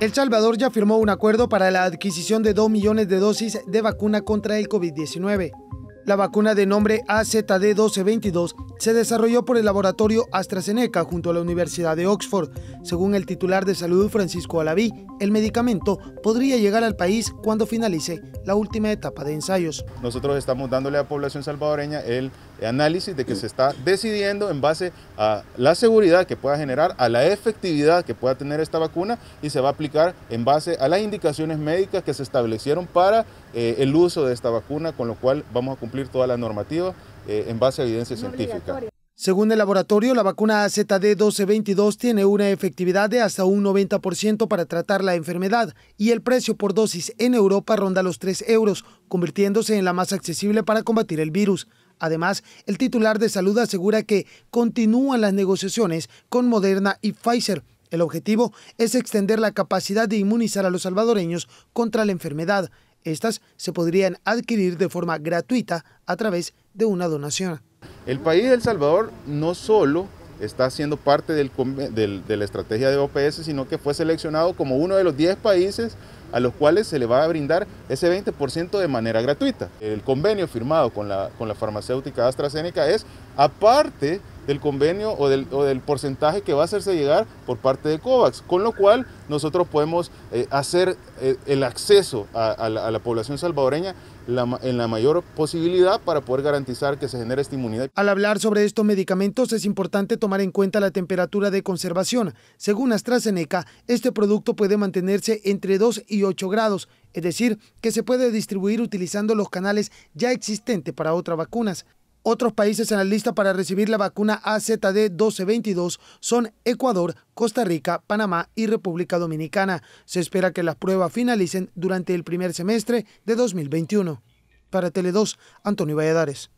El Salvador ya firmó un acuerdo para la adquisición de 2 millones de dosis de vacuna contra el COVID-19. La vacuna de nombre AZD1222 se desarrolló por el laboratorio AstraZeneca junto a la Universidad de Oxford. Según el titular de salud Francisco Alaví, el medicamento podría llegar al país cuando finalice la última etapa de ensayos. Nosotros estamos dándole a la población salvadoreña el análisis de que se está decidiendo en base a la seguridad que pueda generar, a la efectividad que pueda tener esta vacuna y se va a aplicar en base a las indicaciones médicas que se establecieron para eh, el uso de esta vacuna, con lo cual vamos a cumplir toda la normativa eh, en base a evidencia científica. Según el laboratorio, la vacuna AZD1222 tiene una efectividad de hasta un 90% para tratar la enfermedad y el precio por dosis en Europa ronda los 3 euros, convirtiéndose en la más accesible para combatir el virus. Además, el titular de salud asegura que continúan las negociaciones con Moderna y Pfizer. El objetivo es extender la capacidad de inmunizar a los salvadoreños contra la enfermedad. Estas se podrían adquirir de forma gratuita a través de una donación. El país de El Salvador no solo está siendo parte de la estrategia de OPS, sino que fue seleccionado como uno de los 10 países a los cuales se le va a brindar ese 20% de manera gratuita. El convenio firmado con la, con la farmacéutica AstraZeneca es, aparte del convenio o del, porcentaje que va a hacerse llegar por parte de COVAX, con lo cual nosotros podemos eh, hacer eh, el acceso a, la, población salvadoreña en la mayor posibilidad para poder garantizar que se genere esta inmunidad. Al hablar sobre estos medicamentos es importante tomar en cuenta la temperatura de conservación. Según AstraZeneca, este producto puede mantenerse entre 2 y 8 grados, es decir, que se puede distribuir utilizando los canales ya existentes para otras vacunas. Otros países en la lista para recibir la vacuna AZD 1222 son Ecuador, Costa Rica, Panamá y República Dominicana. Se espera que las pruebas finalicen durante el primer semestre de 2021. Para Tele2, Antonio Valladares.